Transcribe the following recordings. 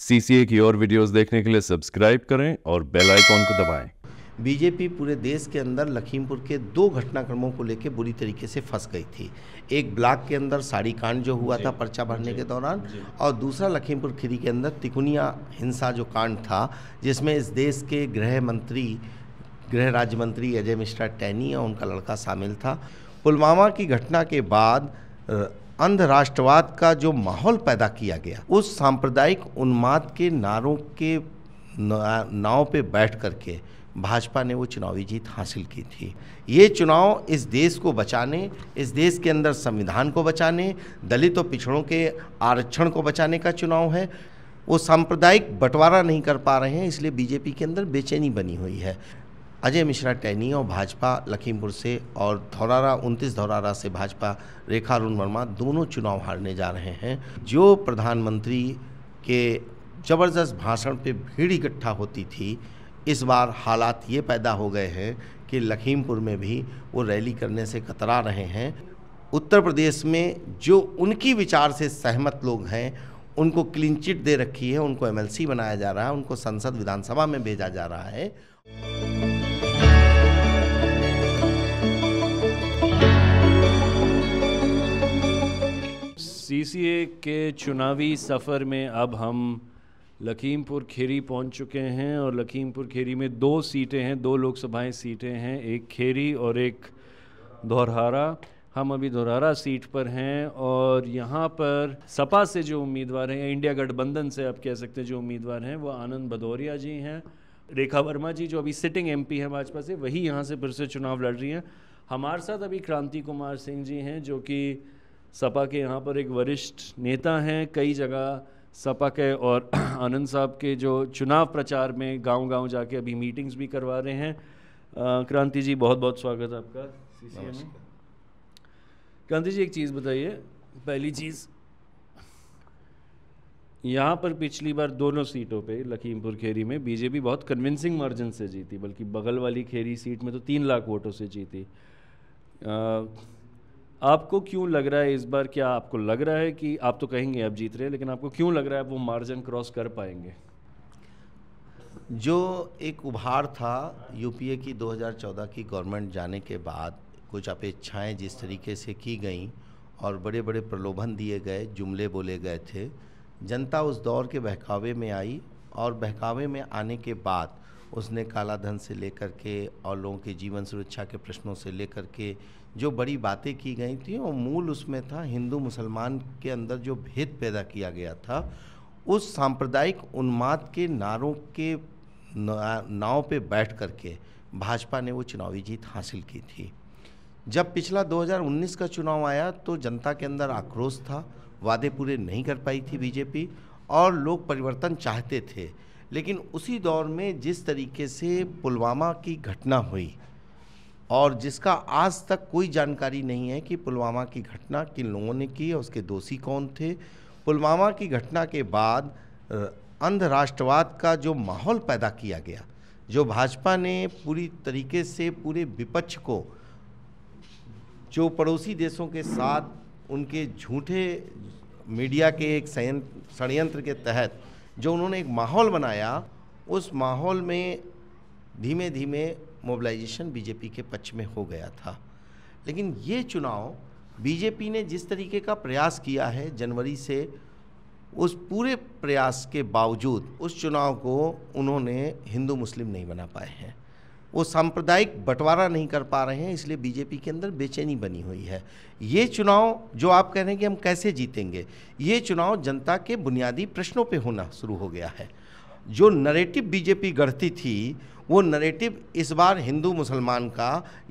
CCA की और videos देखने के लिए सब्सक्राइब करें और बेल आइकॉन को दबाएं। बीजेपी पूरे देश के अंदर लखीमपुर के दो घटनाक्रमों को लेकर बुरी तरीके से फंस गई थी एक ब्लॉक के अंदर साड़ी कांड जो हुआ था पर्चा भरने के दौरान और दूसरा लखीमपुर खीरी के अंदर तिकुनिया हिंसा जो कांड था जिसमें इस देश के गृह मंत्री गृह राज्य मंत्री अजय मिश्रा टैनी और उनका लड़का शामिल था पुलवामा की घटना के बाद अंध राष्ट्रवाद का जो माहौल पैदा किया गया उस सांप्रदायिक उन्माद के नारों के नाव पे बैठ करके भाजपा ने वो चुनावी जीत हासिल की थी ये चुनाव इस देश को बचाने इस देश के अंदर संविधान को बचाने दलित और पिछड़ों के आरक्षण को बचाने का चुनाव है वो सांप्रदायिक बंटवारा नहीं कर पा रहे हैं इसलिए बीजेपी के अंदर बेचैनी बनी हुई है अजय मिश्रा टैनी और भाजपा लखीमपुर से और धौरारा उनतीस धौरारा से भाजपा रेखा अरुण वर्मा दोनों चुनाव हारने जा रहे हैं जो प्रधानमंत्री के ज़बरदस्त भाषण पे भीड़ इकट्ठा होती थी इस बार हालात ये पैदा हो गए हैं कि लखीमपुर में भी वो रैली करने से कतरा रहे हैं उत्तर प्रदेश में जो उनकी विचार से सहमत लोग हैं उनको क्लीन चिट दे रखी है उनको एमएलसी बनाया जा रहा है उनको संसद विधानसभा में भेजा जा रहा है सीसीए के चुनावी सफ़र में अब हम लखीमपुर खेरी पहुंच चुके हैं और लखीमपुर खेरी में दो सीटें हैं दो लोकसभाएं सीटें हैं एक खेरी और एक धौरहारा हम अभी धौरहारा सीट पर हैं और यहाँ पर सपा से जो उम्मीदवार हैं इंडिया गठबंधन से आप कह सकते हैं जो उम्मीदवार हैं वो आनंद भदौरिया जी हैं रेखा वर्मा जी जो अभी सिटिंग एमपी हैं भाजपा से वही यहाँ से फिर से चुनाव लड़ रही हैं हमारे साथ अभी क्रांति कुमार सिंह जी हैं जो कि सपा के यहाँ पर एक वरिष्ठ नेता हैं कई जगह सपा के और आनंद साहब के जो चुनाव प्रचार में गांव-गांव जाके अभी मीटिंग्स भी करवा रहे हैं क्रांति जी बहुत बहुत स्वागत आपका क्रांति जी एक चीज़ बताइए पहली चीज़ यहाँ पर पिछली बार दोनों सीटों पे लखीमपुर खेरी में बीजेपी बहुत कन्विंसिंग मार्जिन से जीती बल्कि बगल वाली खेरी सीट में तो तीन लाख वोटों से जीती आ, आपको क्यों लग रहा है इस बार क्या आपको लग रहा है कि आप तो कहेंगे आप जीत रहे हैं लेकिन आपको क्यों लग रहा है वो मार्जिन क्रॉस कर पाएंगे जो एक उभार था यूपीए की 2014 की गवर्नमेंट जाने के बाद कुछ अपेक्षाएँ जिस तरीके से की गई और बड़े बड़े प्रलोभन दिए गए जुमले बोले गए थे जनता उस दौर के बहकावे में आई और बहकावे में आने के बाद उसने काला धन से लेकर के और लोगों के जीवन सुरक्षा के प्रश्नों से लेकर के जो बड़ी बातें की गई थी वो मूल उसमें था हिंदू मुसलमान के अंदर जो भेद पैदा किया गया था उस सांप्रदायिक उन्माद के नारों के नाव पे बैठ कर के भाजपा ने वो चुनावी जीत हासिल की थी जब पिछला 2019 का चुनाव आया तो जनता के अंदर आक्रोश था वादे पूरे नहीं कर पाई थी बीजेपी और लोग परिवर्तन चाहते थे लेकिन उसी दौर में जिस तरीके से पुलवामा की घटना हुई और जिसका आज तक कोई जानकारी नहीं है कि पुलवामा की घटना किन लोगों ने की और उसके दोषी कौन थे पुलवामा की घटना के बाद अंधराष्ट्रवाद का जो माहौल पैदा किया गया जो भाजपा ने पूरी तरीके से पूरे विपक्ष को जो पड़ोसी देशों के साथ उनके झूठे मीडिया के एक षडयंत्र के तहत जो उन्होंने एक माहौल बनाया उस माहौल में धीमे धीमे मोबिलाइजेशन बीजेपी के पक्ष में हो गया था लेकिन ये चुनाव बीजेपी ने जिस तरीके का प्रयास किया है जनवरी से उस पूरे प्रयास के बावजूद उस चुनाव को उन्होंने हिंदू मुस्लिम नहीं बना पाए हैं वो सांप्रदायिक बंटवारा नहीं कर पा रहे हैं इसलिए बीजेपी के अंदर बेचैनी बनी हुई है ये चुनाव जो आप कह रहे हैं कि हम कैसे जीतेंगे ये चुनाव जनता के बुनियादी प्रश्नों पे होना शुरू हो गया है जो नरेटिव बीजेपी गढ़ती थी वो नरेटिव इस बार हिंदू मुसलमान का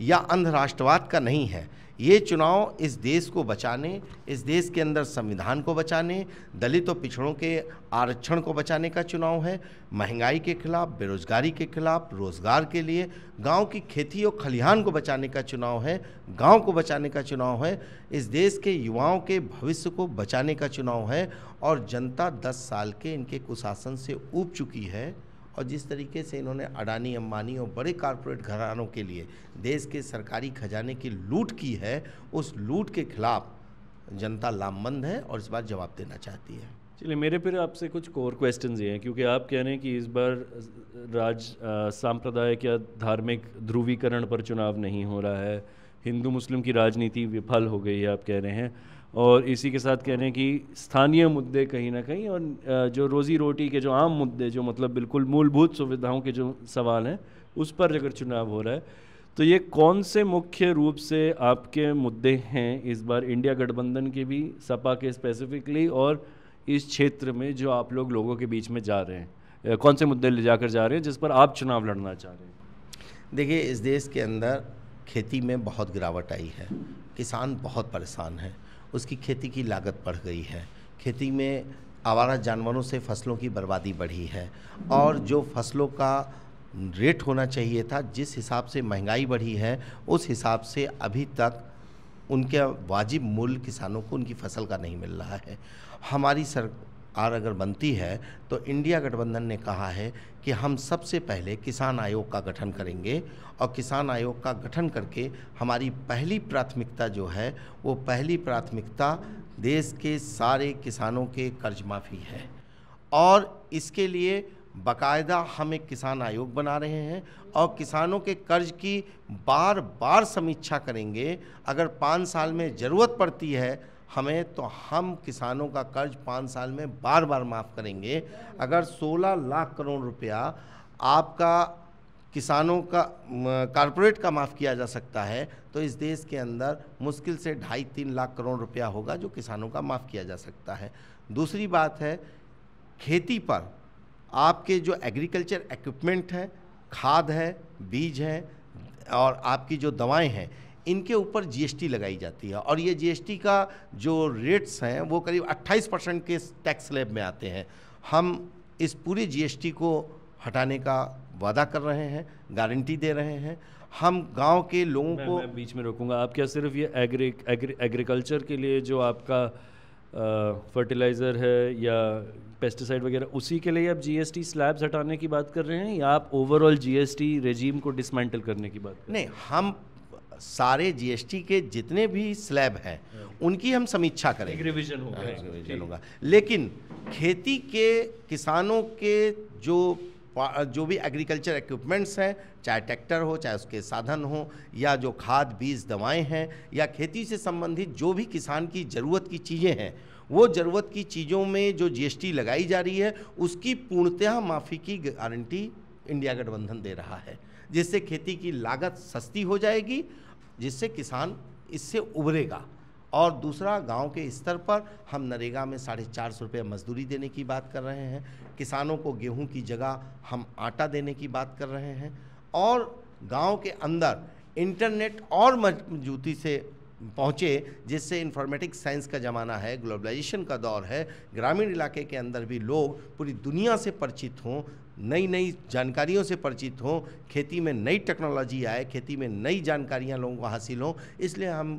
या अंधराष्ट्रवाद का नहीं है ये चुनाव इस देश को बचाने इस देश के अंदर संविधान को बचाने दलित और पिछड़ों के आरक्षण को बचाने का चुनाव है महंगाई के खिलाफ बेरोजगारी के खिलाफ रोजगार के लिए गांव की खेती और खलिहान को बचाने का चुनाव है गांव को बचाने का चुनाव है इस देश के युवाओं के भविष्य को बचाने का चुनाव है और जनता दस साल के इनके कुशासन से ऊब चुकी है और जिस तरीके से इन्होंने अडानी अम्बानी और बड़े कारपोरेट घरानों के लिए देश के सरकारी खजाने की लूट की है उस लूट के खिलाफ जनता लामबंद है और इस बार जवाब देना चाहती है चलिए मेरे फिर आपसे कुछ कोर क्वेश्चन ये हैं क्योंकि आप कह रहे हैं कि इस बार राज सांप्रदायिक या धार्मिक ध्रुवीकरण पर चुनाव नहीं हो रहा है हिंदू मुस्लिम की राजनीति विफल हो गई है आप कह रहे हैं और इसी के साथ कह रहे हैं कि स्थानीय मुद्दे कहीं ना कहीं और जो रोज़ी रोटी के जो आम मुद्दे जो मतलब बिल्कुल मूलभूत सुविधाओं के जो सवाल हैं उस पर अगर चुनाव हो रहा है तो ये कौन से मुख्य रूप से आपके मुद्दे हैं इस बार इंडिया गठबंधन के भी सपा के स्पेसिफिकली और इस क्षेत्र में जो आप लोग लोगों के बीच में जा रहे हैं कौन से मुद्दे ले जाकर जा रहे हैं जिस पर आप चुनाव लड़ना चाह रहे हैं देखिए इस देश के अंदर खेती में बहुत गिरावट आई है किसान बहुत परेशान है उसकी खेती की लागत बढ़ गई है खेती में आवारा जानवरों से फसलों की बर्बादी बढ़ी है और जो फसलों का रेट होना चाहिए था जिस हिसाब से महंगाई बढ़ी है उस हिसाब से अभी तक उनके वाजिब मूल्य किसानों को उनकी फसल का नहीं मिल रहा है हमारी सर और अगर बनती है तो इंडिया गठबंधन ने कहा है कि हम सबसे पहले किसान आयोग का गठन करेंगे और किसान आयोग का गठन करके हमारी पहली प्राथमिकता जो है वो पहली प्राथमिकता देश के सारे किसानों के कर्ज माफ़ी है और इसके लिए बाकायदा हम एक किसान आयोग बना रहे हैं और किसानों के कर्ज की बार बार समीक्षा करेंगे अगर पाँच साल में ज़रूरत पड़ती है हमें तो हम किसानों का कर्ज पाँच साल में बार बार माफ़ करेंगे अगर 16 लाख करोड़ रुपया आपका किसानों का कारपोरेट का माफ़ किया जा सकता है तो इस देश के अंदर मुश्किल से ढाई तीन लाख करोड़ रुपया होगा जो किसानों का माफ़ किया जा सकता है दूसरी बात है खेती पर आपके जो एग्रीकल्चर इक्विपमेंट है खाद है बीज है और आपकी जो दवाएं हैं इनके ऊपर जीएसटी लगाई जाती है और ये जीएसटी का जो रेट्स हैं वो करीब 28 परसेंट के टैक्स स्लैब में आते हैं हम इस पूरे जीएसटी को हटाने का वादा कर रहे हैं गारंटी दे रहे हैं हम गांव के लोगों मैं, को मैं बीच में रोकूंगा आप क्या सिर्फ ये एग्री एग्रीकल्चर के लिए जो आपका फर्टिलाइज़र है या पेस्टिसाइड वगैरह उसी के लिए आप जीएसटी स्लैब्स हटाने की बात कर रहे हैं या आप ओवरऑल जीएसटी रेजीम को डिसमेंटल करने की बात कर नहीं हम सारे जीएसटी के जितने भी स्लैब हैं हाँ। उनकी हम समीक्षा करेंगे रिविजन होगा रिविजन हाँ, होगा लेकिन खेती के किसानों के जो जो भी एग्रीकल्चर इक्विपमेंट्स हैं चाहे ट्रैक्टर हो चाहे उसके साधन हो या जो खाद बीज दवाएं हैं या खेती से संबंधित जो भी किसान की ज़रूरत की चीज़ें हैं वो ज़रूरत की चीज़ों में जो जीएसटी लगाई जा रही है उसकी पूर्णतः माफ़ी की गारंटी इंडिया गठबंधन दे रहा है जिससे खेती की लागत सस्ती हो जाएगी जिससे किसान इससे उभरेगा और दूसरा गांव के स्तर पर हम नरेगा में साढ़े चार सौ रुपये मजदूरी देने की बात कर रहे हैं किसानों को गेहूं की जगह हम आटा देने की बात कर रहे हैं और गांव के अंदर इंटरनेट और मजबूती से पहुँचे जिससे इन्फॉर्मेटिक्स साइंस का ज़माना है ग्लोबलाइजेशन का दौर है ग्रामीण इलाके के अंदर भी लोग पूरी दुनिया से परिचित हों नई नई जानकारियों से परिचित हों खेती में नई टेक्नोलॉजी आए खेती में नई जानकारियाँ लोगों को हासिल हों इसलिए हम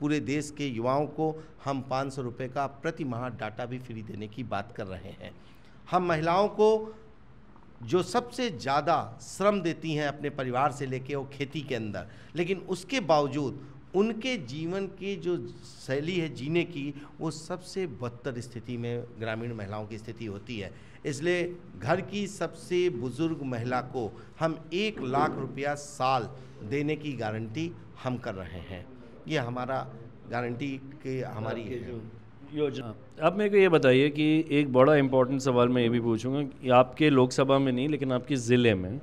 पूरे देश के युवाओं को हम पाँच सौ रुपये का प्रति माह डाटा भी फ्री देने की बात कर रहे हैं हम महिलाओं को जो सबसे ज़्यादा श्रम देती हैं अपने परिवार से लेके वो खेती के अंदर लेकिन उसके बावजूद उनके जीवन की जो शैली है जीने की वो सबसे बदतर स्थिति में ग्रामीण महिलाओं की स्थिति होती है इसलिए घर की सबसे बुज़ुर्ग महिला को हम एक लाख रुपया साल देने की गारंटी हम कर रहे हैं ये हमारा गारंटी के हमारी योजना अब मेरे को ये बताइए कि एक बड़ा इम्पोर्टेंट सवाल मैं ये भी पूछूंगा कि आपके लोकसभा में नहीं लेकिन आपके ज़िले में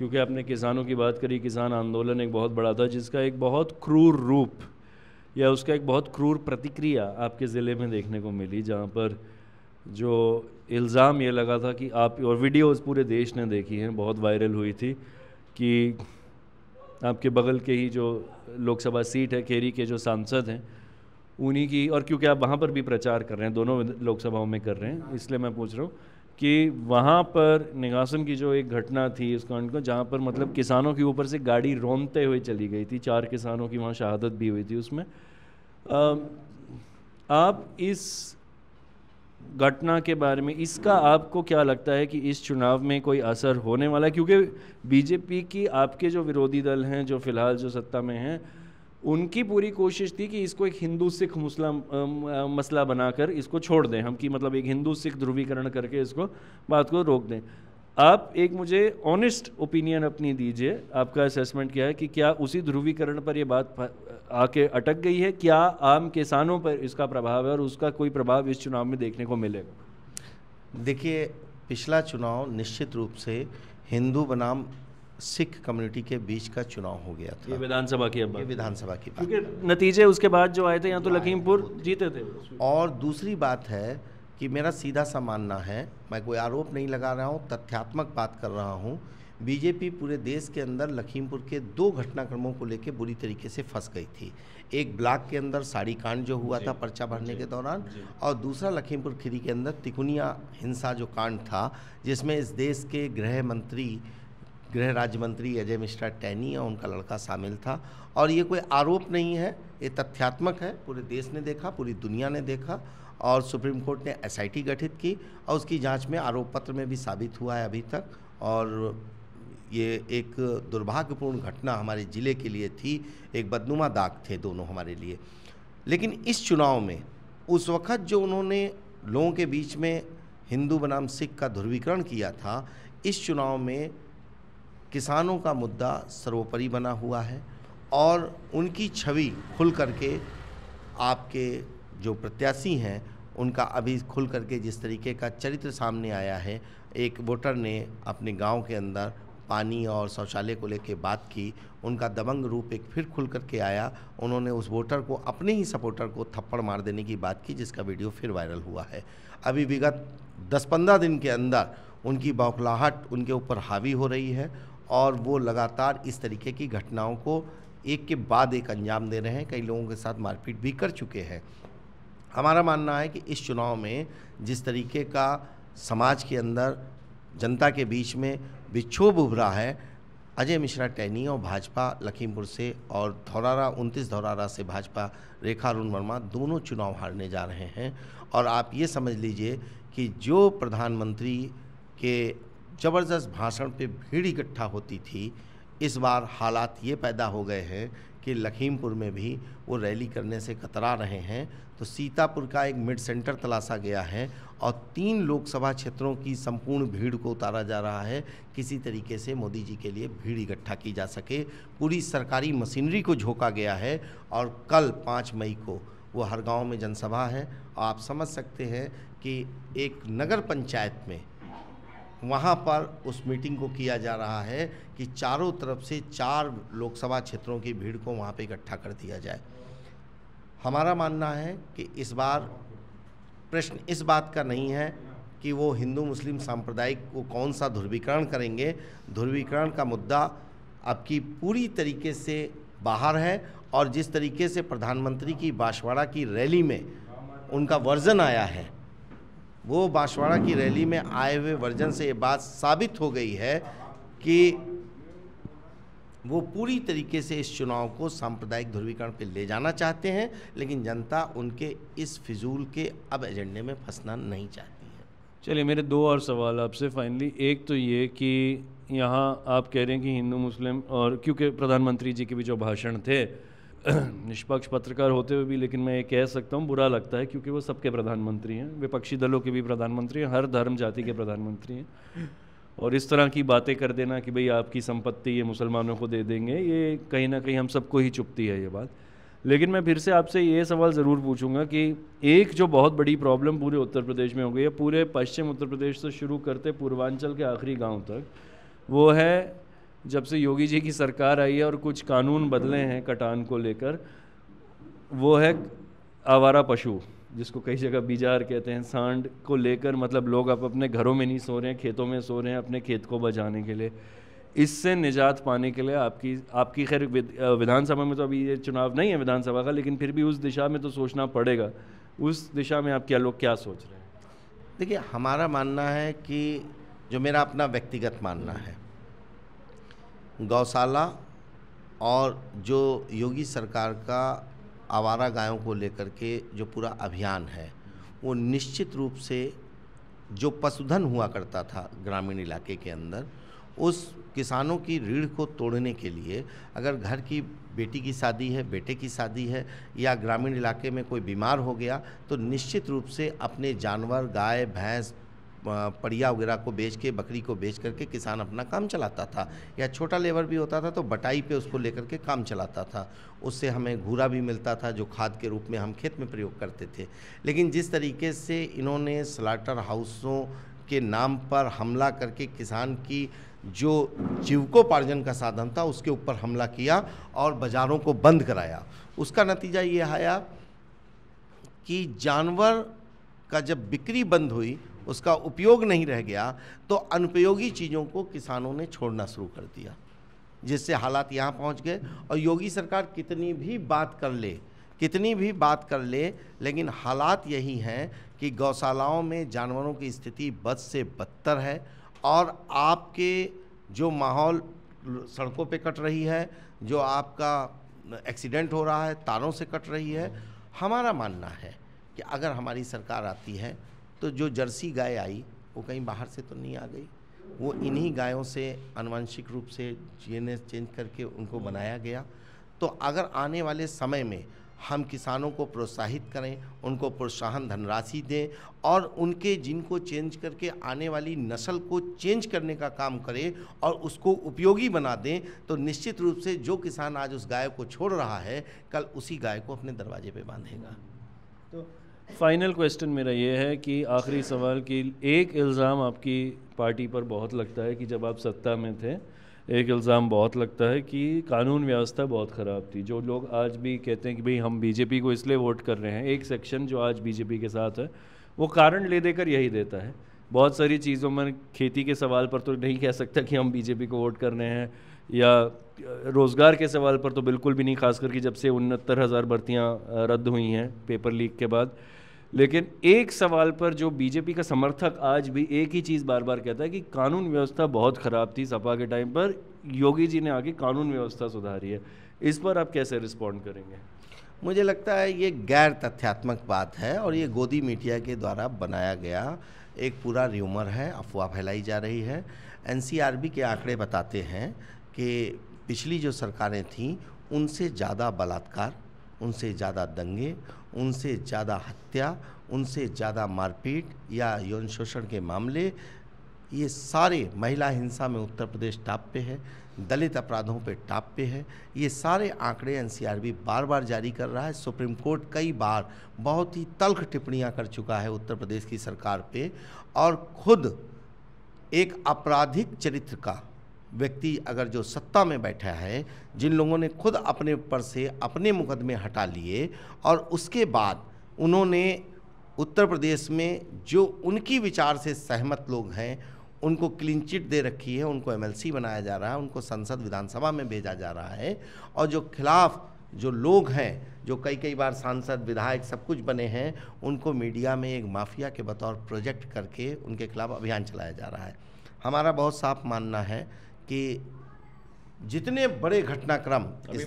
क्योंकि आपने किसानों की बात करी किसान आंदोलन एक बहुत बड़ा था जिसका एक बहुत क्रूर रूप या उसका एक बहुत क्रूर प्रतिक्रिया आपके ज़िले में देखने को मिली जहाँ पर जो इल्ज़ाम ये लगा था कि आप और वीडियोस पूरे देश ने देखी हैं बहुत वायरल हुई थी कि आपके बगल के ही जो लोकसभा सीट है खेरी के जो सांसद हैं उन्हीं की और क्योंकि आप वहाँ पर भी प्रचार कर रहे हैं दोनों लोकसभाओं में कर रहे हैं इसलिए मैं पूछ रहा हूँ कि वहाँ पर निगासम की जो एक घटना थी इस कांड को जहाँ पर मतलब किसानों के ऊपर से गाड़ी रोनते हुए चली गई थी चार किसानों की वहाँ शहादत भी हुई थी उसमें आ, आप इस घटना के बारे में इसका आपको क्या लगता है कि इस चुनाव में कोई असर होने वाला है क्योंकि बीजेपी की आपके जो विरोधी दल हैं जो फिलहाल जो सत्ता में हैं उनकी पूरी कोशिश थी कि इसको एक हिंदू सिख मुस्लिम मसला बनाकर इसको छोड़ दें हम कि मतलब एक हिंदू सिख ध्रुवीकरण करके इसको बात को रोक दें आप एक मुझे ऑनेस्ट ओपिनियन अपनी दीजिए आपका असेसमेंट क्या है कि क्या उसी ध्रुवीकरण पर यह बात आके अटक गई है क्या आम किसानों पर इसका प्रभाव है और उसका कोई प्रभाव इस चुनाव में देखने को मिलेगा देखिए पिछला चुनाव निश्चित रूप से हिंदू बनाम सिख कम्युनिटी के बीच का चुनाव हो गया था विधानसभा की ये विधानसभा की क्योंकि नतीजे उसके बाद जो आए थे यहाँ तो लखीमपुर जीते थे और दूसरी बात है कि मेरा सीधा सा मानना है मैं कोई आरोप नहीं लगा रहा हूँ तथ्यात्मक बात कर रहा हूँ बीजेपी पूरे देश के अंदर लखीमपुर के दो घटनाक्रमों को लेकर बुरी तरीके से फंस गई थी एक ब्लॉक के अंदर साड़ी कांड जो हुआ था पर्चा भरने के दौरान और दूसरा लखीमपुर खीरी के अंदर तिकुनिया हिंसा जो कांड था जिसमें इस देश के गृह मंत्री गृह राज्य मंत्री अजय मिश्रा टैनी और उनका लड़का शामिल था और ये कोई आरोप नहीं है ये तथ्यात्मक है पूरे देश ने देखा पूरी दुनिया ने देखा और सुप्रीम कोर्ट ने एसआईटी गठित की और उसकी जांच में आरोप पत्र में भी साबित हुआ है अभी तक और ये एक दुर्भाग्यपूर्ण घटना हमारे ज़िले के लिए थी एक बदनुमा दाग थे दोनों हमारे लिए लेकिन इस चुनाव में उस वक़्त जो उन्होंने लोगों के बीच में हिंदू बनाम सिख का ध्रुवीकरण किया था इस चुनाव में किसानों का मुद्दा सर्वोपरि बना हुआ है और उनकी छवि खुल करके आपके जो प्रत्याशी हैं उनका अभी खुल करके जिस तरीके का चरित्र सामने आया है एक वोटर ने अपने गांव के अंदर पानी और शौचालय को लेकर बात की उनका दबंग रूप एक फिर खुल करके आया उन्होंने उस वोटर को अपने ही सपोर्टर को थप्पड़ मार देने की बात की जिसका वीडियो फिर वायरल हुआ है अभी विगत दस पंद्रह दिन के अंदर उनकी बौखलाहट उनके ऊपर हावी हो रही है और वो लगातार इस तरीके की घटनाओं को एक के बाद एक अंजाम दे रहे हैं कई लोगों के साथ मारपीट भी कर चुके हैं हमारा मानना है कि इस चुनाव में जिस तरीके का समाज के अंदर जनता के बीच में विक्षोभ उभरा है अजय मिश्रा टैनी और भाजपा लखीमपुर से और धौरारा उनतीस धौरारा से भाजपा रेखा अरुण वर्मा दोनों चुनाव हारने जा रहे हैं और आप ये समझ लीजिए कि जो प्रधानमंत्री के ज़बरदस्त भाषण पे भीड़ इकट्ठा होती थी इस बार हालात ये पैदा हो गए हैं कि लखीमपुर में भी वो रैली करने से कतरा रहे हैं तो सीतापुर का एक मिड सेंटर तलाशा गया है और तीन लोकसभा क्षेत्रों की संपूर्ण भीड़ को उतारा जा रहा है किसी तरीके से मोदी जी के लिए भीड़ इकट्ठा की जा सके पूरी सरकारी मशीनरी को झोंका गया है और कल पाँच मई को वो हर गांव में जनसभा है और आप समझ सकते हैं कि एक नगर पंचायत में वहाँ पर उस मीटिंग को किया जा रहा है कि चारों तरफ से चार लोकसभा क्षेत्रों की भीड़ को वहाँ पे इकट्ठा कर दिया जाए हमारा मानना है कि इस बार प्रश्न इस बात का नहीं है कि वो हिंदू मुस्लिम सांप्रदायिक को कौन सा ध्रुवीकरण करेंगे ध्रुवीकरण का मुद्दा अब की पूरी तरीके से बाहर है और जिस तरीके से प्रधानमंत्री की बांसवाड़ा की रैली में उनका वर्जन आया है वो बांसवाड़ा की रैली में आए हुए वर्जन से ये बात साबित हो गई है कि वो पूरी तरीके से इस चुनाव को सांप्रदायिक ध्रुवीकरण पे ले जाना चाहते हैं लेकिन जनता उनके इस फिजूल के अब एजेंडे में फंसना नहीं चाहती है चलिए मेरे दो और सवाल आपसे फाइनली एक तो ये कि यहाँ आप कह रहे हैं कि हिंदू मुस्लिम और क्योंकि प्रधानमंत्री जी के भी जो भाषण थे निष्पक्ष पत्रकार होते हुए भी लेकिन मैं ये कह सकता हूँ बुरा लगता है क्योंकि वो सबके प्रधानमंत्री हैं विपक्षी दलों के भी प्रधानमंत्री हैं हर धर्म जाति के प्रधानमंत्री हैं और इस तरह की बातें कर देना कि भाई आपकी संपत्ति ये मुसलमानों को दे देंगे ये कहीं ना कहीं हम सबको ही चुपती है ये बात लेकिन मैं फिर से आपसे ये सवाल ज़रूर पूछूंगा कि एक जो बहुत बड़ी प्रॉब्लम पूरे उत्तर प्रदेश में हो गई है पूरे पश्चिम उत्तर प्रदेश से शुरू करते पूर्वांचल के आखिरी गांव तक वो है जब से योगी जी की सरकार आई है और कुछ कानून बदले हैं कटान को लेकर वो है आवारा पशु जिसको कई जगह बीजार कहते हैं सांड को लेकर मतलब लोग अब अपने घरों में नहीं सो रहे हैं खेतों में सो रहे हैं अपने खेत को बचाने के लिए इससे निजात पाने के लिए आपकी आपकी खैर विधानसभा में तो अभी ये चुनाव नहीं है विधानसभा का लेकिन फिर भी उस दिशा में तो सोचना पड़ेगा उस दिशा में आप क्या लोग क्या सोच रहे हैं देखिए हमारा मानना है कि जो मेरा अपना व्यक्तिगत मानना है गौशाला और जो योगी सरकार का आवारा गायों को लेकर के जो पूरा अभियान है वो निश्चित रूप से जो पशुधन हुआ करता था ग्रामीण इलाके के अंदर उस किसानों की रीढ़ को तोड़ने के लिए अगर घर की बेटी की शादी है बेटे की शादी है या ग्रामीण इलाके में कोई बीमार हो गया तो निश्चित रूप से अपने जानवर गाय भैंस पड़िया वगैरह को बेच के बकरी को बेच करके किसान अपना काम चलाता था या छोटा लेबर भी होता था तो बटाई पे उसको लेकर के काम चलाता था उससे हमें घूरा भी मिलता था जो खाद के रूप में हम खेत में प्रयोग करते थे लेकिन जिस तरीके से इन्होंने स्लाटर हाउसों के नाम पर हमला करके किसान की जो जीवकोपार्जन का साधन था उसके ऊपर हमला किया और बाज़ारों को बंद कराया उसका नतीजा ये आया कि जानवर का जब बिक्री बंद हुई उसका उपयोग नहीं रह गया तो अनुपयोगी चीज़ों को किसानों ने छोड़ना शुरू कर दिया जिससे हालात यहाँ पहुँच गए और योगी सरकार कितनी भी बात कर ले कितनी भी बात कर ले लेकिन हालात यही हैं कि गौशालाओं में जानवरों की स्थिति बद से बदतर है और आपके जो माहौल सड़कों पे कट रही है जो आपका एक्सीडेंट हो रहा है तारों से कट रही है हमारा मानना है कि अगर हमारी सरकार आती है तो जो जर्सी गाय आई वो कहीं बाहर से तो नहीं आ गई वो इन्हीं गायों से अनुवंशिक रूप से जी चेंज करके उनको बनाया गया तो अगर आने वाले समय में हम किसानों को प्रोत्साहित करें उनको प्रोत्साहन धनराशि दें और उनके जिनको चेंज करके आने वाली नस्ल को चेंज करने का काम करें और उसको उपयोगी बना दें तो निश्चित रूप से जो किसान आज उस गाय को छोड़ रहा है कल उसी गाय को अपने दरवाजे पे बांधेगा तो फाइनल क्वेश्चन मेरा ये है कि आखिरी सवाल कि एक इल्ज़ाम आपकी पार्टी पर बहुत लगता है कि जब आप सत्ता में थे एक इल्ज़ाम बहुत लगता है कि कानून व्यवस्था बहुत ख़राब थी जो लोग आज भी कहते हैं कि भाई हम बीजेपी को इसलिए वोट कर रहे हैं एक सेक्शन जो आज बीजेपी के साथ है वो कारण ले देकर यही देता है बहुत सारी चीज़ों में खेती के सवाल पर तो नहीं कह सकता कि हम बीजेपी को वोट कर रहे हैं या रोज़गार के सवाल पर तो बिल्कुल भी नहीं खास करके जब से उनहत्तर हज़ार भर्तियाँ रद्द हुई हैं पेपर लीक के बाद लेकिन एक सवाल पर जो बीजेपी का समर्थक आज भी एक ही चीज़ बार बार कहता है कि कानून व्यवस्था बहुत ख़राब थी सपा के टाइम पर योगी जी ने आके कानून व्यवस्था सुधारी है इस पर आप कैसे रिस्पॉन्ड करेंगे मुझे लगता है ये गैर तथ्यात्मक बात है और ये गोदी मीडिया के द्वारा बनाया गया एक पूरा र्यूमर है अफवाह फैलाई जा रही है एन के आंकड़े बताते हैं कि पिछली जो सरकारें थीं उनसे ज़्यादा बलात्कार उनसे ज़्यादा दंगे उनसे ज़्यादा हत्या उनसे ज़्यादा मारपीट या यौन शोषण के मामले ये सारे महिला हिंसा में उत्तर प्रदेश टॉप पे है दलित अपराधों पे टॉप पे है ये सारे आंकड़े एनसीआरबी बार बार जारी कर रहा है सुप्रीम कोर्ट कई बार बहुत ही तल्ख टिप्पणियां कर चुका है उत्तर प्रदेश की सरकार पे और खुद एक आपराधिक चरित्र का व्यक्ति अगर जो सत्ता में बैठा है जिन लोगों ने खुद अपने ऊपर से अपने मुकदमे हटा लिए और उसके बाद उन्होंने उत्तर प्रदेश में जो उनकी विचार से सहमत लोग हैं उनको क्लीन चिट दे रखी है उनको एमएलसी बनाया जा रहा है उनको संसद विधानसभा में भेजा जा रहा है और जो खिलाफ जो लोग हैं जो कई कई बार सांसद विधायक सब कुछ बने हैं उनको मीडिया में एक माफिया के बतौर प्रोजेक्ट करके उनके खिलाफ अभियान चलाया जा रहा है हमारा बहुत साफ मानना है कि जितने बड़े घटनाक्रम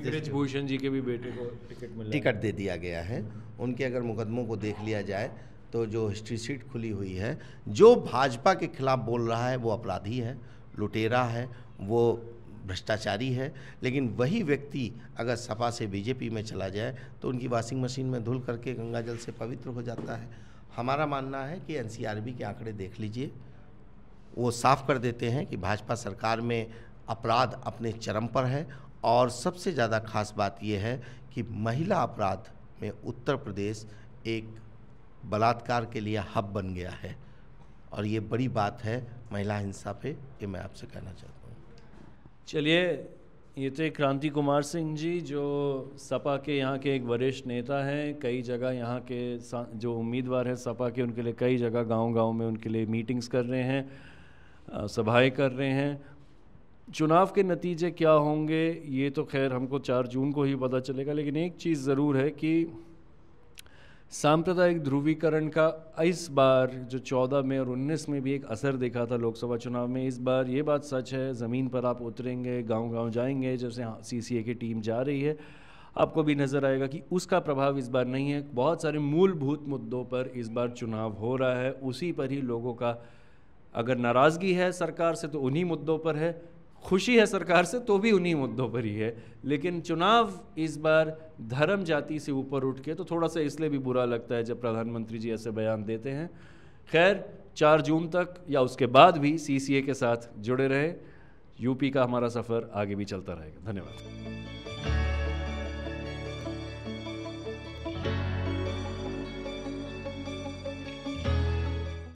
ब्रजभूषण जी के भी बेटे को टिकट मिला टिकट दे दिया गया है उनके अगर मुकदमों को देख लिया जाए तो जो हिस्ट्री सीट खुली हुई है जो भाजपा के खिलाफ बोल रहा है वो अपराधी है लुटेरा है वो भ्रष्टाचारी है लेकिन वही व्यक्ति अगर सपा से बीजेपी में चला जाए तो उनकी वॉशिंग मशीन में धुल करके गंगा जल से पवित्र हो जाता है हमारा मानना है कि एनसीआरबी के आंकड़े देख लीजिए वो साफ कर देते हैं कि भाजपा सरकार में अपराध अपने चरम पर है और सबसे ज़्यादा खास बात यह है कि महिला अपराध में उत्तर प्रदेश एक बलात्कार के लिए हब बन गया है और ये बड़ी बात है महिला हिंसा पे ये मैं आपसे कहना चाहता हूँ चलिए ये थे तो क्रांति कुमार सिंह जी जो सपा के यहाँ के एक वरिष्ठ नेता हैं कई जगह यहाँ के जो उम्मीदवार हैं सपा के उनके लिए कई जगह गांव-गांव में उनके लिए मीटिंग्स कर रहे हैं सभाएं कर रहे हैं चुनाव के नतीजे क्या होंगे ये तो खैर हमको चार जून को ही पता चलेगा लेकिन एक चीज़ ज़रूर है कि सांप्रदायिक ध्रुवीकरण का इस बार जो 14 में और 19 में भी एक असर देखा था लोकसभा चुनाव में इस बार ये बात सच है ज़मीन पर आप उतरेंगे गांव-गांव जाएंगे जैसे ए हाँ, की टीम जा रही है आपको भी नज़र आएगा कि उसका प्रभाव इस बार नहीं है बहुत सारे मूलभूत मुद्दों पर इस बार चुनाव हो रहा है उसी पर ही लोगों का अगर नाराज़गी है सरकार से तो उन्हीं मुद्दों पर है खुशी है सरकार से तो भी उन्हीं मुद्दों पर ही है लेकिन चुनाव इस बार धर्म जाति से ऊपर उठ के तो थोड़ा सा इसलिए भी बुरा लगता है जब प्रधानमंत्री जी ऐसे बयान देते हैं खैर चार जून तक या उसके बाद भी सी के साथ जुड़े रहें यूपी का हमारा सफ़र आगे भी चलता रहेगा धन्यवाद